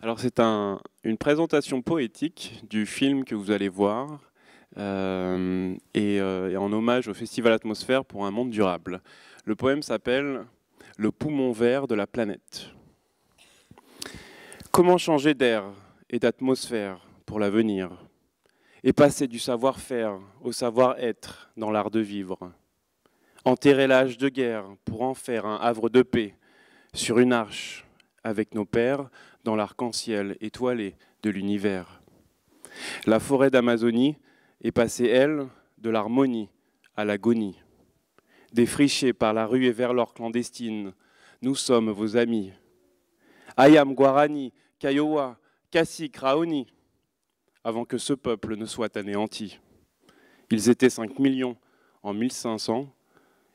Alors c'est une présentation poétique du film que vous allez voir euh, euh, et, en hommage au Festival Atmosphère pour un monde durable. Le poème s'appelle Le poumon vert de la planète. Comment changer d'air et d'atmosphère pour l'avenir et passer du savoir-faire au savoir-être dans l'art de vivre Enterrer l'âge de guerre pour en faire un havre de paix sur une arche avec nos pères dans l'arc-en-ciel étoilé de l'univers. La forêt d'Amazonie est passée, elle, de l'harmonie à l'agonie. Défrichés par la rue et vers l'or clandestine, nous sommes vos amis. Ayam Guarani, Kayowa, Kassi, Raoni, avant que ce peuple ne soit anéanti. Ils étaient 5 millions en 1500,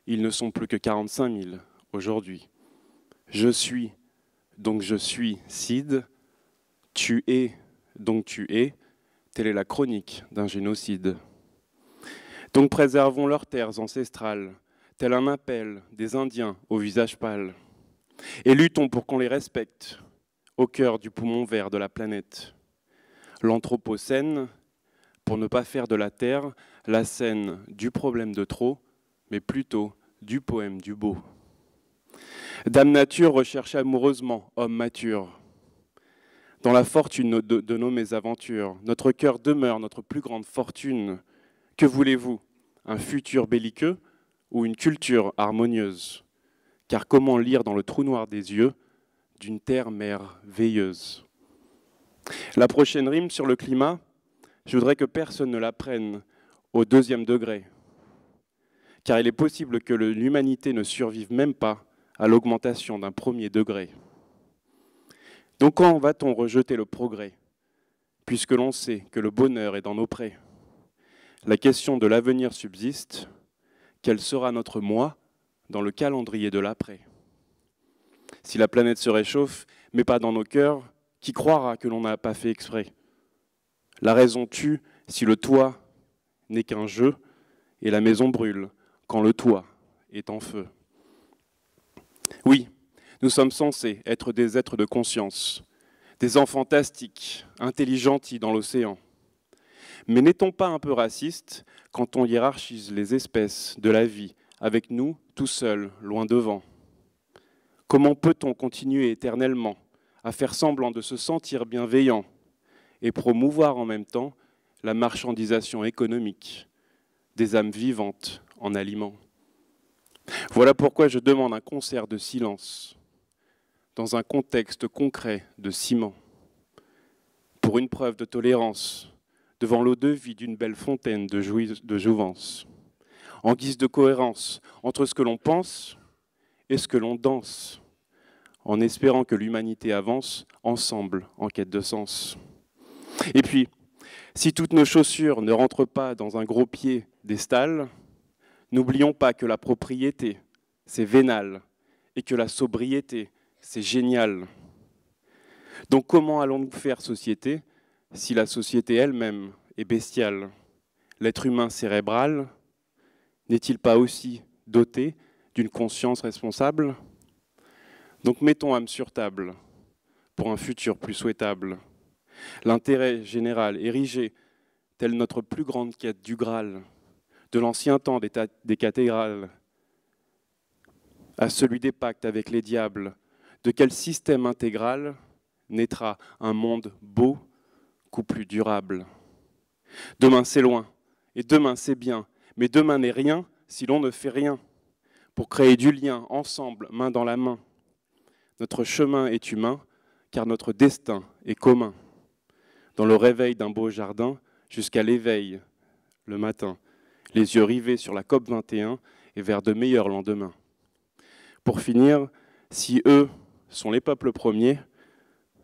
ils ne sont plus que 45 000 aujourd'hui. Je suis donc je suis Sid, tu es, donc tu es, telle est la chronique d'un génocide. Donc préservons leurs terres ancestrales, tel un appel des Indiens au visage pâle. Et luttons pour qu'on les respecte, au cœur du poumon vert de la planète. L'Anthropocène, pour ne pas faire de la Terre la scène du problème de trop, mais plutôt du poème du beau. Dame nature recherche amoureusement homme mature. Dans la fortune de, de nos mésaventures, notre cœur demeure notre plus grande fortune. Que voulez-vous Un futur belliqueux ou une culture harmonieuse Car comment lire dans le trou noir des yeux d'une terre merveilleuse La prochaine rime sur le climat, je voudrais que personne ne la prenne au deuxième degré. Car il est possible que l'humanité ne survive même pas à l'augmentation d'un premier degré. Donc quand va-t-on rejeter le progrès, puisque l'on sait que le bonheur est dans nos prés La question de l'avenir subsiste. Quel sera notre moi dans le calendrier de l'après Si la planète se réchauffe, mais pas dans nos cœurs, qui croira que l'on n'a pas fait exprès La raison tue si le toit n'est qu'un jeu, et la maison brûle quand le toit est en feu. Oui, nous sommes censés être des êtres de conscience, des enfants fantastiques, intelligentis dans l'océan. Mais n'est-on pas un peu raciste quand on hiérarchise les espèces de la vie avec nous tout seuls, loin devant Comment peut-on continuer éternellement à faire semblant de se sentir bienveillant et promouvoir en même temps la marchandisation économique des âmes vivantes en aliments voilà pourquoi je demande un concert de silence dans un contexte concret de ciment, pour une preuve de tolérance devant l'eau de vie d'une belle fontaine de, de jouvence, en guise de cohérence entre ce que l'on pense et ce que l'on danse, en espérant que l'humanité avance ensemble en quête de sens. Et puis, si toutes nos chaussures ne rentrent pas dans un gros pied des stalles, N'oublions pas que la propriété, c'est vénal, et que la sobriété, c'est génial. Donc comment allons-nous faire société si la société elle-même est bestiale L'être humain cérébral n'est-il pas aussi doté d'une conscience responsable Donc mettons âme sur table pour un futur plus souhaitable. L'intérêt général érigé, telle notre plus grande quête du Graal, de l'ancien temps des, cathédrales à celui des pactes avec les diables, de quel système intégral naîtra un monde beau, coup plus durable Demain c'est loin, et demain c'est bien, mais demain n'est rien si l'on ne fait rien pour créer du lien ensemble, main dans la main. Notre chemin est humain, car notre destin est commun. Dans le réveil d'un beau jardin jusqu'à l'éveil le matin les yeux rivés sur la COP 21 et vers de meilleurs lendemains. Pour finir, si eux sont les peuples premiers,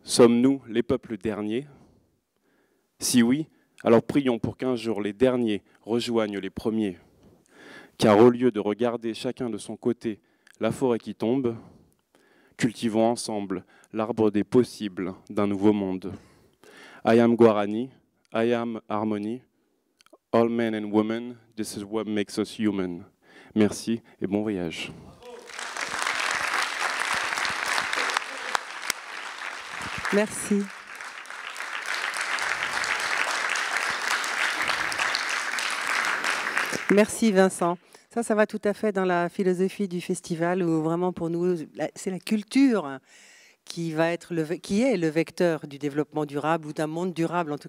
sommes-nous les peuples derniers Si oui, alors prions pour qu'un jour les derniers rejoignent les premiers. Car au lieu de regarder chacun de son côté la forêt qui tombe, cultivons ensemble l'arbre des possibles d'un nouveau monde. I am Guarani, I am Harmony, all men and women, this is what makes us human. Merci et bon voyage. Merci. Merci Vincent. Ça, ça va tout à fait dans la philosophie du festival où vraiment pour nous, c'est la culture qui, va être le, qui est le vecteur du développement durable ou d'un monde durable en tout